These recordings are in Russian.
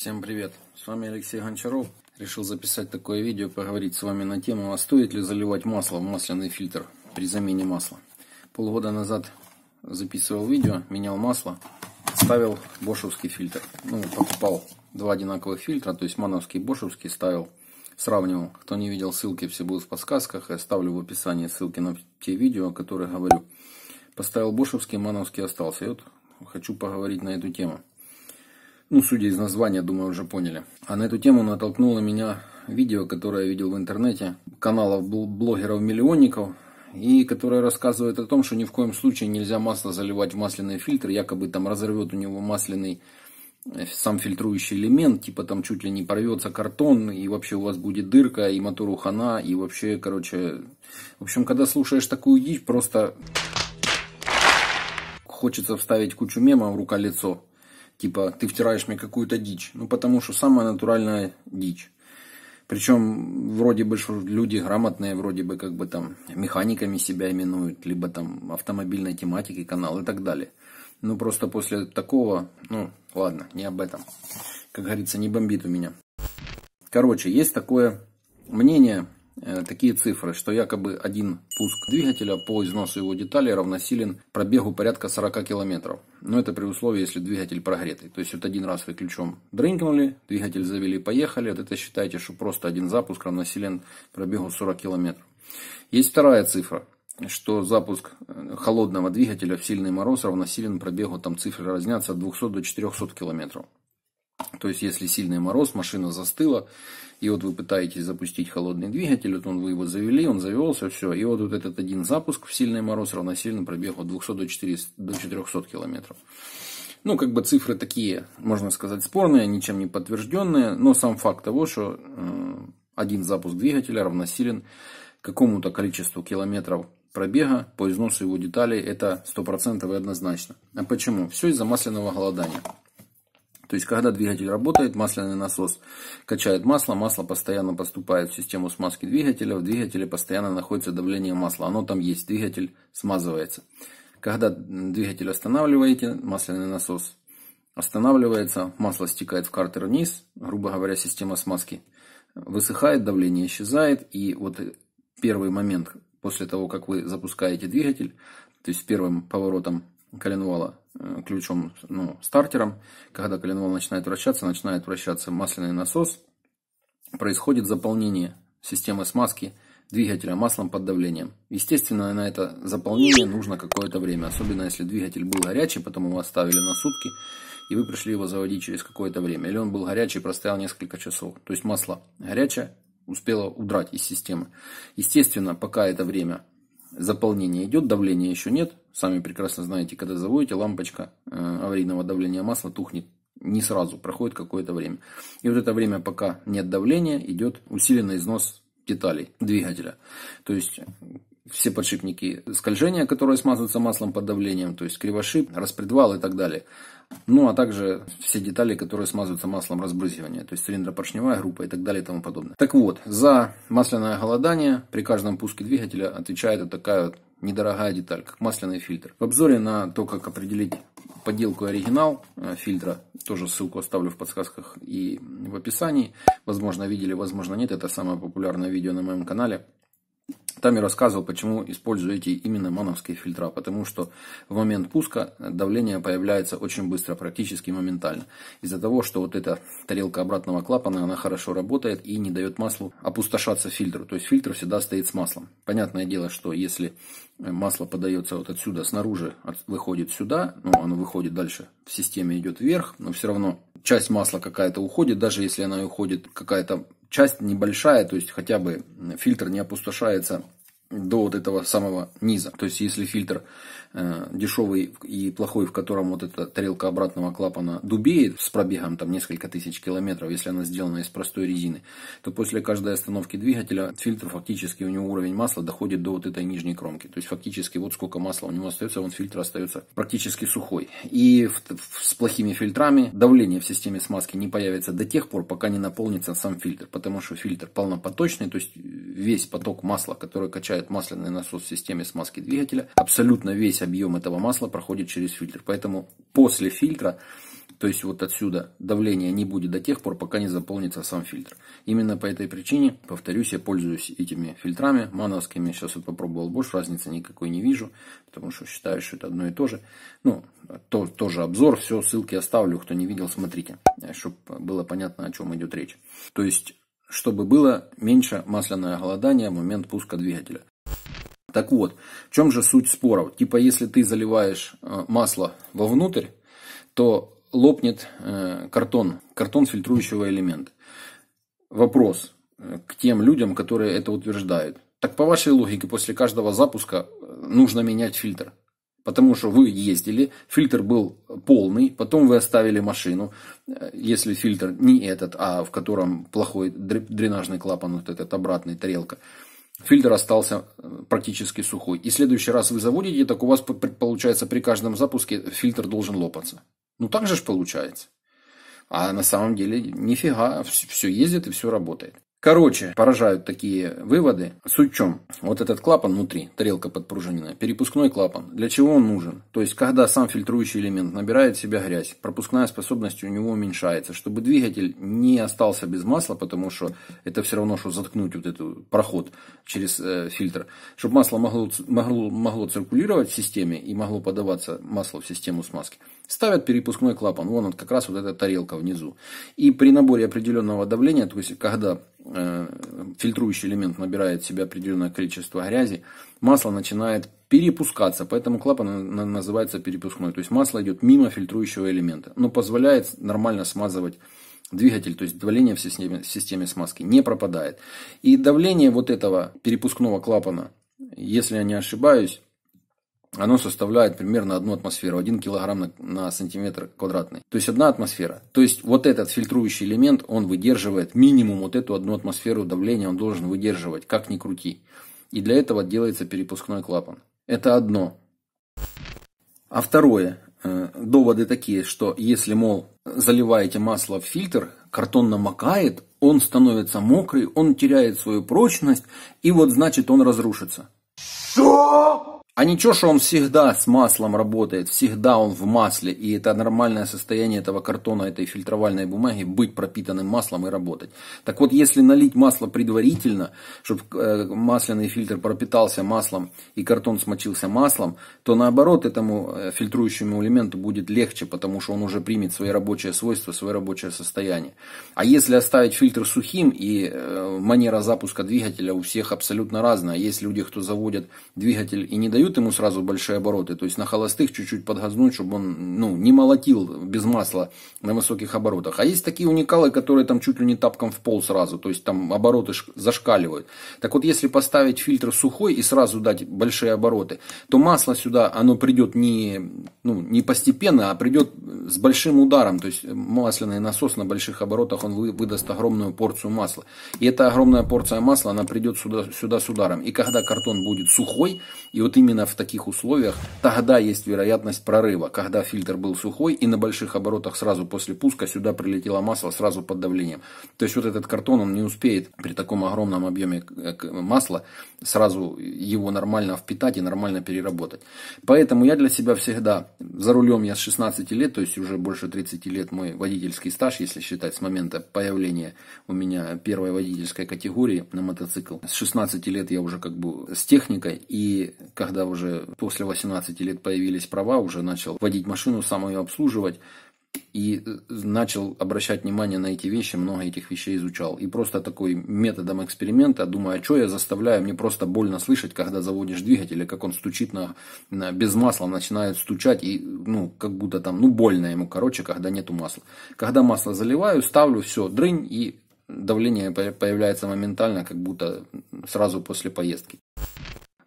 Всем привет, с вами Алексей Гончаров. Решил записать такое видео, поговорить с вами на тему, а стоит ли заливать масло в масляный фильтр при замене масла. Полгода назад записывал видео, менял масло, ставил бошевский фильтр. Ну, покупал два одинаковых фильтра, то есть мановский и бошевский ставил, сравнивал. Кто не видел, ссылки все будут в подсказках, я ставлю в описании ссылки на те видео, о которых говорю. Поставил бошевский, мановский остался. И вот хочу поговорить на эту тему. Ну, судя из названия, думаю, уже поняли. А на эту тему натолкнуло меня видео, которое я видел в интернете, каналов блогеров-миллионников, и которое рассказывает о том, что ни в коем случае нельзя масло заливать в масляный фильтр, якобы там разорвет у него масляный э, сам фильтрующий элемент, типа там чуть ли не порвется картон, и вообще у вас будет дырка, и мотору хана, и вообще, короче... В общем, когда слушаешь такую дичь, просто хочется вставить кучу мемов рука-лицо типа ты втираешь мне какую-то дичь. Ну, потому что самая натуральная дичь. Причем вроде бы что люди грамотные, вроде бы как бы там механиками себя именуют, либо там автомобильной тематики канал и так далее. Ну просто после такого, ну ладно, не об этом. Как говорится, не бомбит у меня. Короче, есть такое мнение, Э, такие цифры, что якобы один пуск двигателя по износу его деталей равносилен пробегу порядка 40 километров. Но это при условии, если двигатель прогретый. То есть вот один раз вы ключом дрынкнули, двигатель завели и поехали. Вот это считайте, что просто один запуск равносилен пробегу 40 километров. Есть вторая цифра что запуск э, холодного двигателя в сильный мороз равносилен пробегу, там цифры разнятся от 200 до 400 километров. То есть, если сильный мороз, машина застыла, и вот вы пытаетесь запустить холодный двигатель, вот он, вы его завели, он завелся, все. И вот, вот этот один запуск в сильный мороз равносильно пробегу от 200 до, 400, до 400 километров. Ну, как бы цифры такие, можно сказать, спорные, ничем не подтвержденные, но сам факт того, что э, один запуск двигателя равносилен какому-то количеству километров пробега по износу его деталей, это 100% и однозначно. А почему? Все из-за масляного голодания. То есть, когда двигатель работает, масляный насос качает масло, масло постоянно поступает в систему смазки двигателя, в двигателе постоянно находится давление масла, оно там есть, двигатель смазывается. Когда двигатель останавливаете, масляный насос останавливается, масло стекает в картер вниз, грубо говоря, система смазки высыхает, давление исчезает, и вот первый момент после того, как вы запускаете двигатель, то есть первым поворотом коленвала э, ключом, ну, стартером. Когда коленвал начинает вращаться, начинает вращаться масляный насос, происходит заполнение системы смазки двигателя маслом под давлением. Естественно, на это заполнение нужно какое-то время, особенно если двигатель был горячий, потом его оставили на сутки, и вы пришли его заводить через какое-то время. Или он был горячий, простоял несколько часов. То есть масло горячее успело удрать из системы. Естественно, пока это время заполнение идет, давления еще нет. Сами прекрасно знаете, когда заводите, лампочка э, аварийного давления масла тухнет не сразу, проходит какое-то время. И вот это время, пока нет давления, идет усиленный износ деталей двигателя. То есть все подшипники скольжения, которые смазываются маслом под давлением, то есть кривошип, распредвал и так далее. Ну, а также все детали, которые смазываются маслом разбрызгивания, то есть цилиндропоршневая группа и так далее и тому подобное. Так вот, за масляное голодание при каждом пуске двигателя отвечает вот такая вот недорогая деталь, как масляный фильтр. В обзоре на то, как определить подделку оригинал э, фильтра, тоже ссылку оставлю в подсказках и в описании. Возможно, видели, возможно, нет. Это самое популярное видео на моем канале. Там я рассказывал, почему использую эти именно мановские фильтра, потому что в момент пуска давление появляется очень быстро, практически моментально. Из-за того, что вот эта тарелка обратного клапана, она хорошо работает и не дает маслу опустошаться фильтру. То есть фильтр всегда стоит с маслом. Понятное дело, что если масло подается вот отсюда, снаружи выходит сюда, ну, оно выходит дальше, в системе идет вверх, но все равно часть масла какая-то уходит, даже если она уходит какая-то часть небольшая, то есть хотя бы фильтр не опустошается до вот этого самого низа. То есть, если фильтр Э, дешевый и плохой, в котором вот эта тарелка обратного клапана дубеет с пробегом там несколько тысяч километров, если она сделана из простой резины, то после каждой остановки двигателя фильтр фактически у него уровень масла доходит до вот этой нижней кромки. То есть фактически вот сколько масла у него остается, он фильтр остается практически сухой. И с плохими фильтрами давление в системе смазки не появится до тех пор, пока не наполнится сам фильтр, потому что фильтр полнопоточный, то есть весь поток масла, который качает масляный насос в системе смазки двигателя, абсолютно весь весь объем этого масла проходит через фильтр. Поэтому после фильтра, то есть вот отсюда, давления не будет до тех пор, пока не заполнится сам фильтр. Именно по этой причине, повторюсь, я пользуюсь этими фильтрами мановскими. Сейчас вот попробовал больше разницы никакой не вижу, потому что считаю, что это одно и то же. Ну, то, тоже обзор, все, ссылки оставлю, кто не видел, смотрите, чтобы было понятно, о чем идет речь. То есть чтобы было меньше масляное голодание в момент пуска двигателя. Так вот, в чем же суть споров? Типа, если ты заливаешь э, масло вовнутрь, то лопнет э, картон, картон фильтрующего элемента. Вопрос э, к тем людям, которые это утверждают. Так по вашей логике, после каждого запуска нужно менять фильтр. Потому что вы ездили, фильтр был полный, потом вы оставили машину, если фильтр не этот, а в котором плохой дренажный клапан, вот этот обратный, тарелка – Фильтр остался э, практически сухой. И в следующий раз вы заводите, так у вас получается при каждом запуске фильтр должен лопаться. Ну так же ж получается. А на самом деле нифига, все ездит и все работает. Короче, поражают такие выводы. Суть в чем? Вот этот клапан внутри, тарелка подпружиненная, перепускной клапан. Для чего он нужен? То есть, когда сам фильтрующий элемент набирает в себя грязь, пропускная способность у него уменьшается, чтобы двигатель не остался без масла, потому что это все равно, что заткнуть вот этот проход через э, фильтр. Чтобы масло могло, могло, могло циркулировать в системе и могло подаваться масло в систему смазки. Ставят перепускной клапан, вон он как раз вот эта тарелка внизу. И при наборе определенного давления, то есть, когда Э, фильтрующий элемент набирает в себя определенное количество грязи, масло начинает перепускаться, поэтому клапан называется перепускной. То есть масло идет мимо фильтрующего элемента, но позволяет нормально смазывать двигатель, то есть давление в системе, в системе смазки не пропадает. И давление вот этого перепускного клапана, если я не ошибаюсь, оно составляет примерно одну атмосферу, 1 килограмм на, на сантиметр квадратный. То есть одна атмосфера. То есть вот этот фильтрующий элемент, он выдерживает минимум вот эту одну атмосферу давления, он должен выдерживать, как ни крути. И для этого делается перепускной клапан. Это одно. А второе, э, доводы такие, что если, мол, заливаете масло в фильтр, картон намокает, он становится мокрый, он теряет свою прочность, и вот значит он разрушится. Что? А ничего, что он всегда с маслом работает, всегда он в масле, и это нормальное состояние этого картона, этой фильтровальной бумаги, быть пропитанным маслом и работать. Так вот, если налить масло предварительно, чтобы э, масляный фильтр пропитался маслом и картон смочился маслом, то наоборот этому э, фильтрующему элементу будет легче, потому что он уже примет свои рабочие свойства, свое рабочее состояние. А если оставить фильтр сухим, и э, манера запуска двигателя у всех абсолютно разная. Есть люди, кто заводят двигатель и не дают дают ему сразу большие обороты, то есть на холостых чуть-чуть подгазнуть, чтобы он ну, не молотил без масла на высоких оборотах. А есть такие уникалы, которые там чуть ли не тапком в пол сразу, то есть там обороты зашкаливают. Так вот, если поставить фильтр сухой и сразу дать большие обороты, то масло сюда, оно придет не ну, не постепенно, а придет с большим ударом. То есть масляный насос на больших оборотах, он выдаст огромную порцию масла. И эта огромная порция масла, она придет сюда, сюда с ударом. И когда картон будет сухой, и вот именно в таких условиях, тогда есть вероятность прорыва. Когда фильтр был сухой, и на больших оборотах сразу после пуска сюда прилетело масло сразу под давлением. То есть вот этот картон, он не успеет при таком огромном объеме масла сразу его нормально впитать и нормально переработать. Поэтому я для себя всегда за рулем я с 16 лет, то есть уже больше 30 лет мой водительский стаж, если считать с момента появления у меня первой водительской категории на мотоцикл. С 16 лет я уже как бы с техникой, и когда уже после 18 лет появились права, уже начал водить машину, сам ее обслуживать и э, начал обращать внимание на эти вещи, много этих вещей изучал. И просто такой методом эксперимента, думаю, а что я заставляю, мне просто больно слышать, когда заводишь двигатель, и как он стучит на, на, без масла, начинает стучать, и ну, как будто там, ну больно ему, короче, когда нету масла. Когда масло заливаю, ставлю, все, дрынь, и давление появляется моментально, как будто сразу после поездки.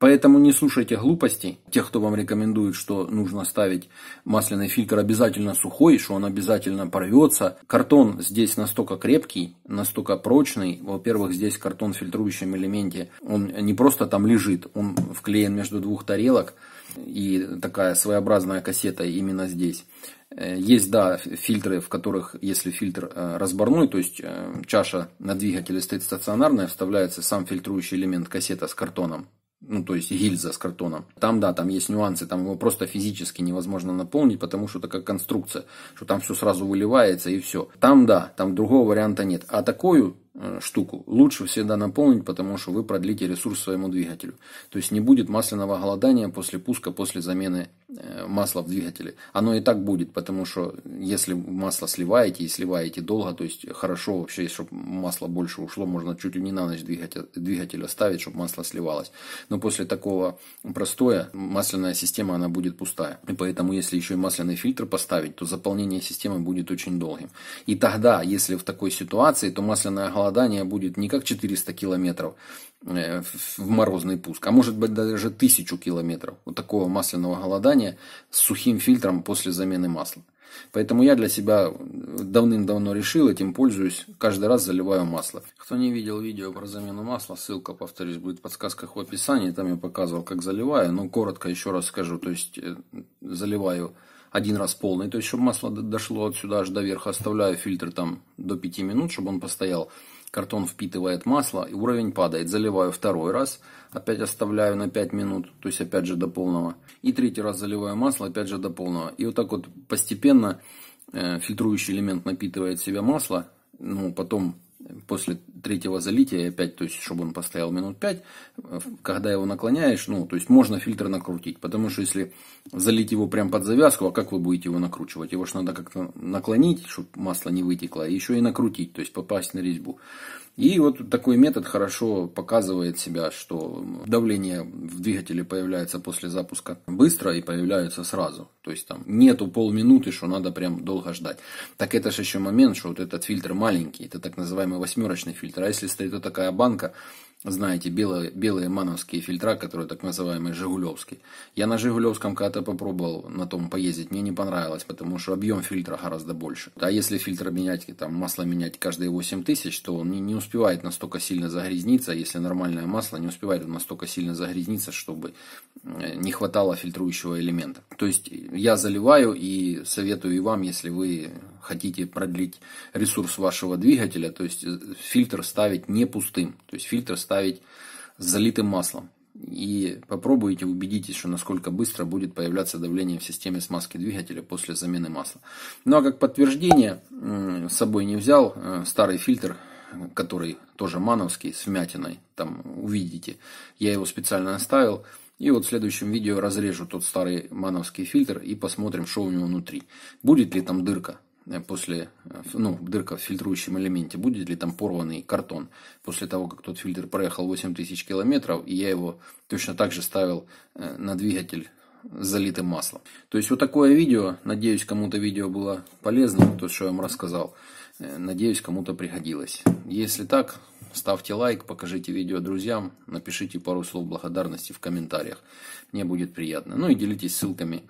Поэтому не слушайте глупостей тех, кто вам рекомендует, что нужно ставить масляный фильтр обязательно сухой, что он обязательно порвется. Картон здесь настолько крепкий, настолько прочный. Во-первых, здесь картон в фильтрующем элементе, он не просто там лежит, он вклеен между двух тарелок. И такая своеобразная кассета именно здесь. Э, есть, да, фильтры, в которых, если фильтр э, разборной, то есть э, чаша на двигателе стоит стационарная, вставляется сам фильтрующий элемент кассета с картоном ну, то есть гильза с картоном. Там, да, там есть нюансы, там его просто физически невозможно наполнить, потому что такая конструкция, что там все сразу выливается и все. Там, да, там другого варианта нет. А такую э, штуку лучше всегда наполнить, потому что вы продлите ресурс своему двигателю. То есть не будет масляного голодания после пуска, после замены Э, масло в двигателе. Оно и так будет, потому что если масло сливаете и сливаете долго, то есть хорошо вообще, чтобы масло больше ушло, можно чуть ли не на ночь двигатель, двигатель оставить, чтобы масло сливалось. Но после такого простоя масляная система она будет пустая. И поэтому если еще и масляный фильтр поставить, то заполнение системы будет очень долгим. И тогда, если в такой ситуации, то масляное голодание будет не как 400 километров, Э, в морозный пуск, а может быть даже тысячу километров вот такого масляного голодания с сухим фильтром после замены масла. Поэтому я для себя давным-давно решил, этим пользуюсь, каждый раз заливаю масло. Кто не видел видео про замену масла, ссылка, повторюсь, будет в подсказках в описании, там я показывал, как заливаю, но коротко еще раз скажу, то есть э, заливаю один раз полный, то есть чтобы масло дошло отсюда аж до верха, оставляю фильтр там до 5 минут, чтобы он постоял, Картон впитывает масло, и уровень падает. Заливаю второй раз, опять оставляю на 5 минут, то есть опять же до полного. И третий раз заливаю масло, опять же до полного. И вот так вот постепенно э, фильтрующий элемент напитывает себя масло, ну, потом после третьего залития опять, то есть, чтобы он постоял минут 5, э, когда его наклоняешь, ну, то есть, можно фильтр накрутить, потому что если залить его прямо под завязку, а как вы будете его накручивать? Его же надо как-то наклонить, чтобы масло не вытекло, и еще и накрутить, то есть, попасть на резьбу. И вот такой метод хорошо показывает себя, что давление в двигателе появляется после запуска быстро и появляется сразу. То есть там нету полминуты, что надо прям долго ждать. Так это же еще момент, что вот этот фильтр маленький, это так называемый восьмерочный фильтр. А если стоит вот такая банка, знаете, белые, белые мановские фильтра, которые так называемые жигулевские. Я на жигулевском когда-то попробовал на том поездить, мне не понравилось, потому что объем фильтра гораздо больше. А если фильтр менять, там масло менять каждые 8 тысяч, то он не, не успевает настолько сильно загрязниться, а если нормальное масло не успевает настолько сильно загрязниться, чтобы не хватало фильтрующего элемента. То есть я заливаю и советую и вам, если вы хотите продлить ресурс вашего двигателя, то есть фильтр ставить не пустым, то есть фильтр ставить с залитым маслом. И попробуйте, убедитесь, что насколько быстро будет появляться давление в системе смазки двигателя после замены масла. Ну а как подтверждение, с собой не взял э, старый фильтр, который тоже мановский, с вмятиной, там увидите. Я его специально оставил. И вот в следующем видео разрежу тот старый мановский фильтр и посмотрим, что у него внутри. Будет ли там дырка э, после, э, ну, дырка в фильтрующем элементе, будет ли там порванный картон после того, как тот фильтр проехал 8000 километров, и я его точно так же ставил э, на двигатель с залитым маслом. То есть вот такое видео. Надеюсь, кому-то видео было полезным, то, что я вам рассказал. Надеюсь, кому-то пригодилось. Если так, Ставьте лайк, покажите видео друзьям, напишите пару слов благодарности в комментариях. Мне будет приятно. Ну и делитесь ссылками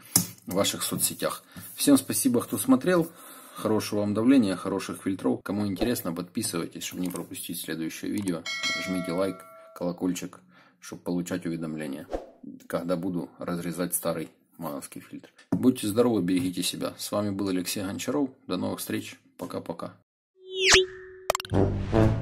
в ваших соцсетях. Всем спасибо, кто смотрел. Хорошего вам давления, хороших фильтров. Кому интересно, подписывайтесь, чтобы не пропустить следующее видео. Жмите лайк, колокольчик, чтобы получать уведомления, когда буду разрезать старый мановский фильтр. Будьте здоровы, берегите себя. С вами был Алексей Гончаров. До новых встреч. Пока-пока. Thank -пока.